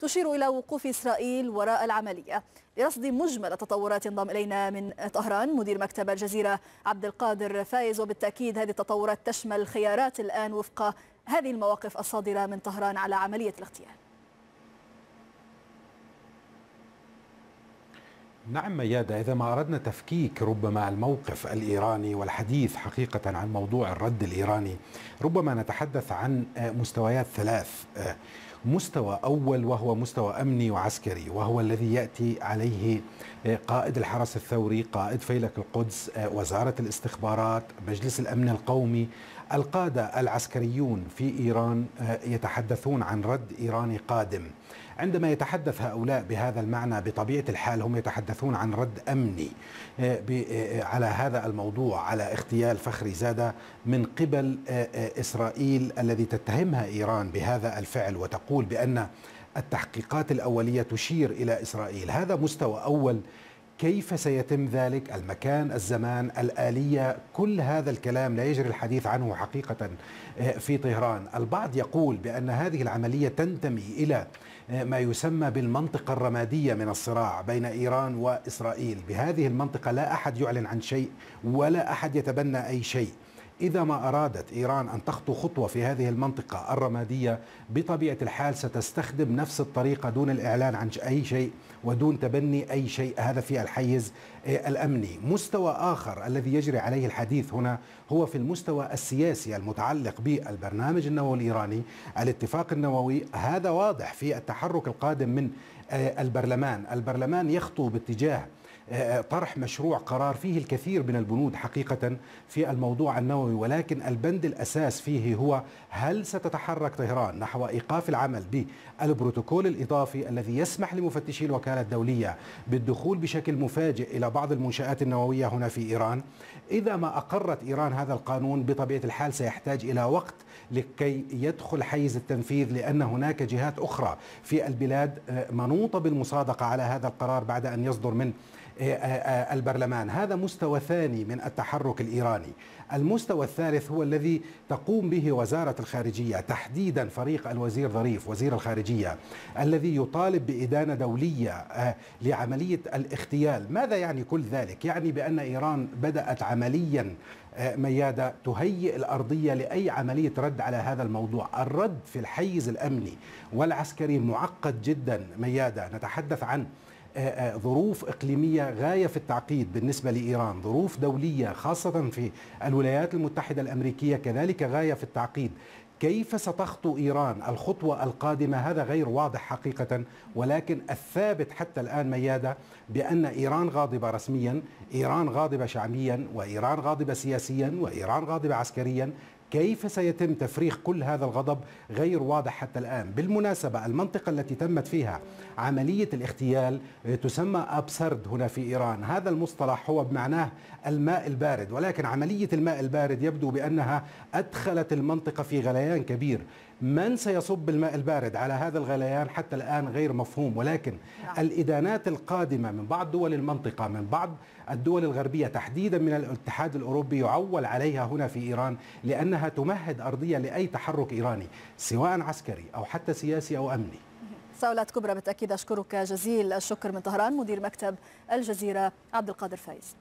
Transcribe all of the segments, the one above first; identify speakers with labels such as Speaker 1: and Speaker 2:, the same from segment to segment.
Speaker 1: تشير إلى وقوف إسرائيل وراء العملية لرصد مجمل التطورات انضم إلينا من طهران مدير مكتب الجزيرة عبد القادر فايز وبالتأكيد هذه التطورات تشمل خيارات الآن وفق هذه المواقف الصادرة من طهران على عملية الاغتيال
Speaker 2: نعم ميادة إذا ما أردنا تفكيك ربما الموقف الإيراني والحديث حقيقة عن موضوع الرد الإيراني ربما نتحدث عن مستويات ثلاث مستوى أول وهو مستوى أمني وعسكري وهو الذي يأتي عليه آه، قائد الحرس الثوري قائد فيلك القدس آه، وزارة الاستخبارات مجلس الأمن القومي القادة العسكريون في إيران آه، يتحدثون عن رد إيراني قادم عندما يتحدث هؤلاء بهذا المعنى بطبيعة الحال هم يتحدثون عن رد أمني آه، آه، على هذا الموضوع على اغتيال فخري زادة من قبل إسرائيل الذي تتهمها إيران بهذا الفعل وتقول بأن التحقيقات الأولية تشير إلى إسرائيل هذا مستوى أول كيف سيتم ذلك المكان الزمان الآلية كل هذا الكلام لا يجري الحديث عنه حقيقة آه، في طهران البعض يقول بأن هذه العملية تنتمي إلى آه، ما يسمى بالمنطقة الرمادية من الصراع بين إيران وإسرائيل بهذه المنطقة لا أحد يعلن عن شيء ولا أحد يتبنى أي شيء إذا ما أرادت إيران أن تخطو خطوة في هذه المنطقة الرمادية بطبيعة الحال ستستخدم نفس الطريقة دون الإعلان عن أي شيء ودون تبني أي شيء هذا في الحيز آه، الأمني مستوى آخر الذي يجري عليه الحديث هنا هو في المستوى السياسي المتعلق بالبرنامج النووي الإيراني الاتفاق النووي هذا واضح في التحرك القادم من آه، البرلمان البرلمان يخطو باتجاه طرح مشروع قرار فيه الكثير من البنود حقيقة في الموضوع النووي ولكن البند الأساس فيه هو هل ستتحرك طهران نحو إيقاف العمل بالبروتوكول الإضافي الذي يسمح لمفتشي الوكالة الدولية بالدخول بشكل مفاجئ إلى بعض المنشآت النووية هنا في إيران إذا ما أقرت إيران هذا القانون بطبيعة الحال سيحتاج إلى وقت لكي يدخل حيز التنفيذ لأن هناك جهات أخرى في البلاد آه، منوطة بالمصادقة على هذا القرار بعد أن يصدر من إيه، آه، آه، البرلمان هذا مستوى ثاني من التحرك الإيراني المستوى الثالث هو الذي تقوم به وزارة الخارجية تحديدا فريق الوزير ظريف وزير الخارجية الذي يطالب بإدانة دولية آه، لعملية الاغتيال ماذا يعني كل ذلك؟ يعني بأن إيران بدأت عمليا ميادة تهيئ الأرضية لأي عملية رد على هذا الموضوع الرد في الحيز الأمني والعسكري معقد جدا ميادة نتحدث عن آه، آه، ظروف إقليمية غاية في التعقيد بالنسبة لإيران ظروف دولية خاصة في الولايات المتحدة الأمريكية كذلك غاية في التعقيد كيف ستخطو إيران الخطوة القادمة هذا غير واضح حقيقة ولكن الثابت حتى الآن ميادة بأن إيران غاضبة رسميا إيران غاضبة شعبيا وإيران غاضبة سياسيا وإيران غاضبة عسكريا كيف سيتم تفريغ كل هذا الغضب غير واضح حتى الآن بالمناسبة المنطقة التي تمت فيها عملية الاغتيال تسمى أبسرد هنا في إيران هذا المصطلح هو بمعناه الماء البارد ولكن عملية الماء البارد يبدو بأنها أدخلت المنطقة في غليان كبير من سيصب الماء البارد على هذا الغليان حتى الآن غير مفهوم ولكن نعم. الإدانات القادمة من بعض دول المنطقة من بعض الدول الغربية تحديدا من الاتحاد الأوروبي يعول عليها هنا في إيران لأنها تمهد أرضية لأي تحرك إيراني سواء عسكري أو حتى سياسي أو أمني
Speaker 1: سؤالات كبرى بالتأكيد أشكرك جزيل الشكر من طهران مدير مكتب الجزيرة عبد القادر فايز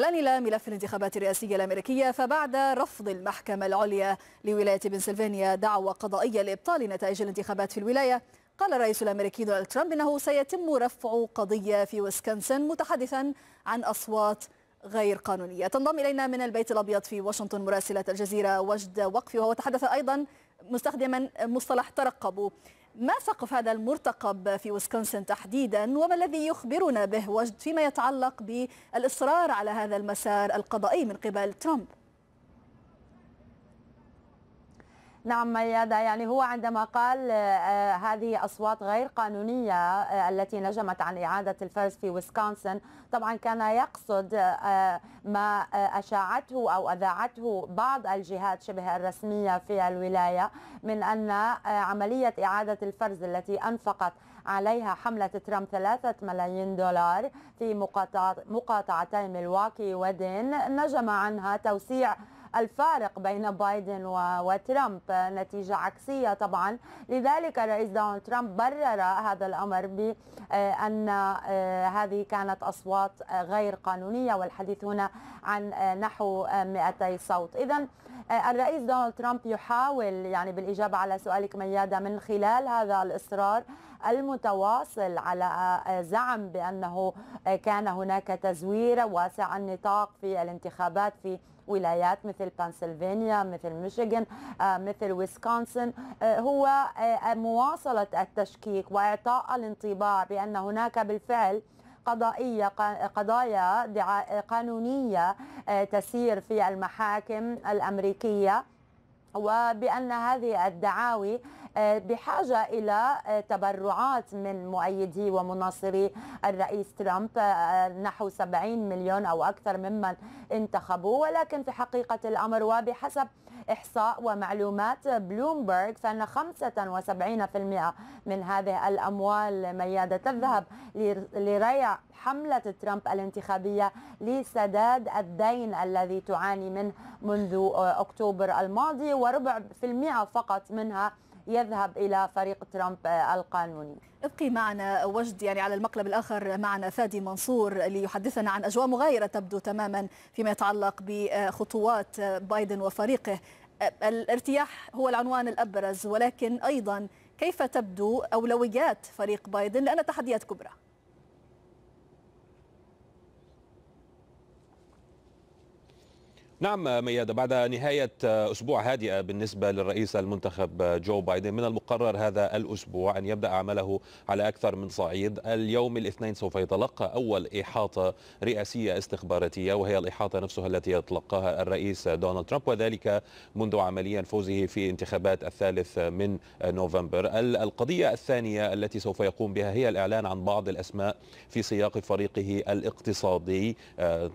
Speaker 1: الآن إلى ملف الانتخابات الرئاسية الأمريكية فبعد رفض المحكمة العليا لولاية بنسلفانيا دعوى قضائية لإبطال نتائج الانتخابات في الولاية قال الرئيس الأمريكي دونالد ترامب أنه سيتم رفع قضية في ويسكنسن متحدثا عن أصوات غير قانونية تنضم إلينا من البيت الأبيض في واشنطن مراسلة الجزيرة وجد وقفي وهو تحدث أيضا مستخدما مصطلح ترقبوا ما سقف هذا المرتقب في ويسكونسن تحديدا وما الذي يخبرنا به وجد فيما يتعلق بالاصرار على هذا المسار القضائي من قبل ترامب
Speaker 3: نعم ميادة يعني هو عندما قال آه، آه، هذه أصوات غير قانونية آه، التي نجمت عن إعادة الفرز في ويسكونسن طبعا كان يقصد ما أشاعته أو أذاعته بعض الجهات شبه الرسمية في الولاية من أن عملية إعادة الفرز التي أنفقت عليها حملة ترامب ثلاثة ملايين دولار في مقاطعتي ملواكي ودين نجم عنها توسيع الفارق بين بايدن وترامب نتيجة عكسية طبعا لذلك الرئيس دونالد ترامب برر هذا الأمر بأن آه، آه، هذه كانت أصوات آه، غير قانونية والحديث هنا عن نحو 200 صوت إذا الرئيس دونالد ترامب يحاول يعني بالإجابة على سؤالك ميادة من خلال هذا الإصرار المتواصل على زعم بأنه كان هناك تزوير واسع النطاق في الانتخابات في ولايات مثل بنسلفانيا مثل ميشيغان آه، مثل ويسكونسن آه، هو آه، مواصلة التشكيك وإعطاء الانطباع بأن هناك بالفعل قضائية قضايا قانونية تسير في المحاكم الأمريكية وبأن هذه الدعاوي آه، بحاجة إلى آه، تبرعات من مؤيدي ومناصري الرئيس ترامب آه، نحو 70 مليون أو أكثر ممن انتخبوه ولكن في حقيقة الأمر وبحسب إحصاء ومعلومات بلومبرغ فإن 75% من هذه الأموال ميادة تذهب لريع حملة ترامب الانتخابية لسداد الدين الذي تعاني منه منذ أكتوبر الماضي وربع في المئة فقط منها يذهب إلى فريق ترامب القانوني
Speaker 1: ابقي معنا وجد يعني على المقلب الآخر معنا فادي منصور ليحدثنا عن أجواء مغايرة تبدو تماما فيما يتعلق بخطوات بايدن وفريقه الارتياح هو العنوان الأبرز ولكن أيضا كيف تبدو أولويات فريق بايدن لأن تحديات كبرى
Speaker 4: نعم آه، ميادة بعد نهاية آه، أسبوع هادئة بالنسبة للرئيس المنتخب آه، جو بايدن من المقرر هذا الأسبوع أن يبدأ عمله على أكثر من صعيد اليوم الاثنين سوف يتلقى أول إحاطة رئاسية استخباراتية وهي الإحاطة نفسها التي يتلقاها الرئيس دونالد ترامب وذلك منذ عمليا فوزه في انتخابات الثالث من نوفمبر القضية الثانية التي سوف يقوم بها هي الإعلان عن بعض الأسماء في سياق فريقه الاقتصادي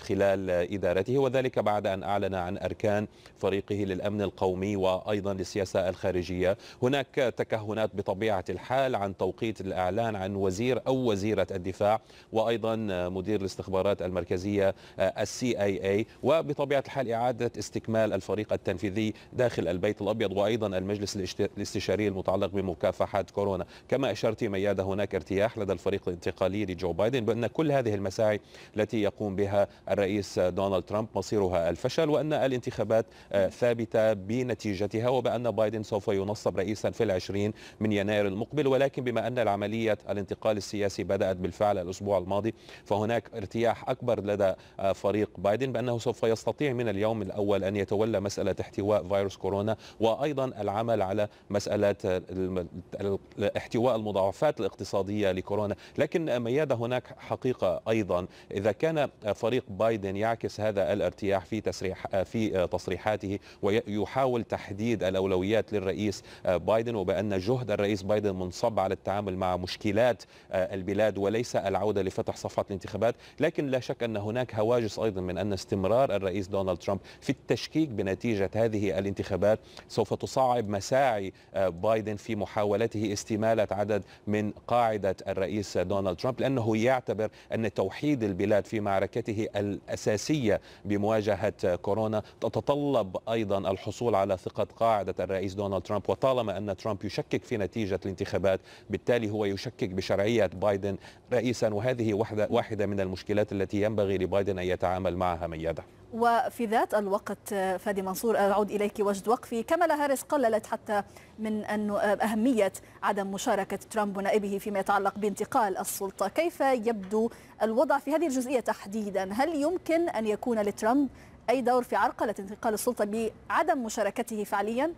Speaker 4: خلال إدارته وذلك بعد أن أعلن عن أركان فريقه للأمن القومي وأيضا للسياسة الخارجية هناك تكهنات بطبيعة الحال عن توقيت الإعلان عن وزير أو وزيرة الدفاع وأيضا مدير الاستخبارات المركزية السي اي اي وبطبيعة الحال إعادة استكمال الفريق التنفيذي داخل البيت الأبيض وأيضا المجلس الاستشاري المتعلق بمكافحة كورونا كما أشرت ميادة هناك ارتياح لدى الفريق الانتقالي لجو بايدن بأن كل هذه المساعي التي يقوم بها الرئيس دونالد ترامب مصيرها الفشل المستشار وأن الانتخابات آه، ثابتة بنتيجتها وبأن بايدن سوف ينصب رئيسا في العشرين من يناير المقبل ولكن بما أن العملية الانتقال السياسي بدأت بالفعل الأسبوع الماضي فهناك ارتياح أكبر لدى آه، فريق بايدن بأنه سوف يستطيع من اليوم الأول أن يتولى مسألة احتواء فيروس كورونا وأيضا العمل على مسألة آه، احتواء المضاعفات الاقتصادية لكورونا لكن ميادة هناك حقيقة أيضا إذا كان فريق بايدن يعكس هذا الارتياح في تسريع تصريح في آه، تصريحاته ويحاول تحديد الاولويات للرئيس آه، بايدن وبان جهد الرئيس بايدن منصب على التعامل مع مشكلات آه، البلاد وليس العوده لفتح صفحه الانتخابات لكن لا شك ان هناك هواجس ايضا من ان استمرار الرئيس دونالد ترامب في التشكيك بنتيجه هذه الانتخابات سوف تصعب مساعي بايدن في محاولته استماله عدد من قاعده الرئيس دونالد ترامب لانه يعتبر ان توحيد البلاد في معركته الاساسيه بمواجهه كورونا تتطلب أيضا الحصول على ثقة قاعدة الرئيس دونالد ترامب وطالما أن ترامب يشكك في نتيجة الانتخابات بالتالي هو يشكك بشرعية بايدن رئيسا وهذه واحدة, واحدة من المشكلات التي ينبغي لبايدن أن يتعامل معها ميادة
Speaker 1: وفي ذات الوقت فادي منصور أعود إليك وجد وقفي كمالا هاريس قللت حتى من أن أهمية عدم مشاركة ترامب ونائبه فيما يتعلق بانتقال السلطة كيف يبدو الوضع في هذه الجزئية تحديدا هل يمكن أن يكون لترامب أي دور في عرقلة انتقال السلطة بعدم مشاركته
Speaker 3: فعليا؟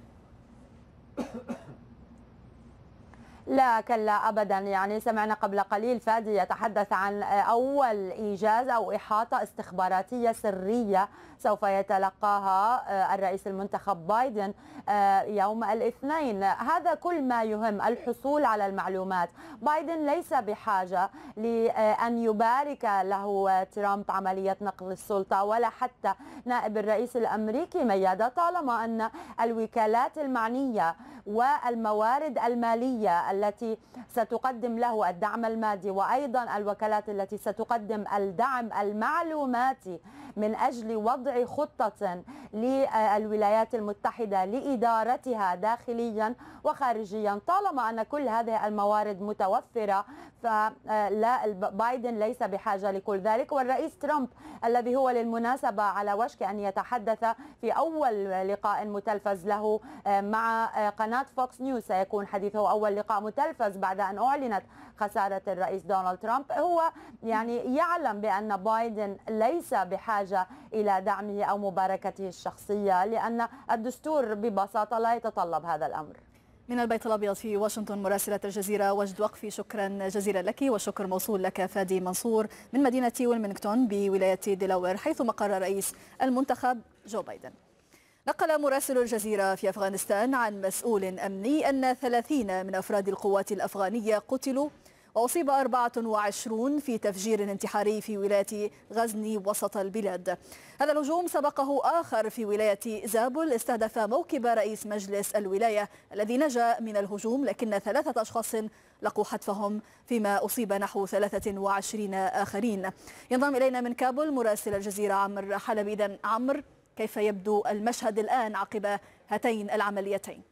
Speaker 3: لا كلا أبدا يعني سمعنا قبل قليل فادي يتحدث عن أول إيجاز أو إحاطة استخباراتية سرية سوف يتلقاها آه، الرئيس المنتخب بايدن آه، يوم الاثنين هذا كل ما يهم الحصول على المعلومات بايدن ليس بحاجة لأن يبارك له ترامب عملية نقل السلطة ولا حتى نائب الرئيس الأمريكي ميادة طالما أن الوكالات المعنية والموارد المالية التي ستقدم له الدعم المادي وأيضا الوكالات التي ستقدم الدعم المعلوماتي من أجل وضع خطة للولايات المتحدة لإدارتها داخليا وخارجيا طالما أن كل هذه الموارد متوفرة فلا بايدن ليس بحاجة لكل ذلك والرئيس ترامب الذي هو للمناسبة على وشك أن يتحدث في أول لقاء متلفز له مع قناة فوكس نيوز سيكون حديثه أول لقاء متلفز بعد أن أعلنت خسارة الرئيس دونالد ترامب هو يعني يعلم بأن بايدن ليس بحاجة إلى دعمه أو مباركته الشخصية لأن الدستور ببساطة لا يتطلب هذا الأمر
Speaker 1: من البيت الأبيض في واشنطن مراسلة الجزيرة وجد وقفي شكرا جزيلا لك والشكر موصول لك فادي منصور من مدينة ويلمنغتون بولاية ديلاوير حيث مقر رئيس المنتخب جو بايدن نقل مراسل الجزيرة في أفغانستان عن مسؤول أمني أن 30 من أفراد القوات الأفغانية قتلوا وأصيب 24 في تفجير انتحاري في ولاية غزني وسط البلاد هذا الهجوم سبقه آخر في ولاية زابل استهدف موكب رئيس مجلس الولاية الذي نجا من الهجوم لكن ثلاثة أشخاص لقوا حتفهم فيما أصيب نحو 23 آخرين ينضم إلينا من كابول مراسل الجزيرة عمر حلب إذن عمر كيف يبدو المشهد الآن عقب هاتين العمليتين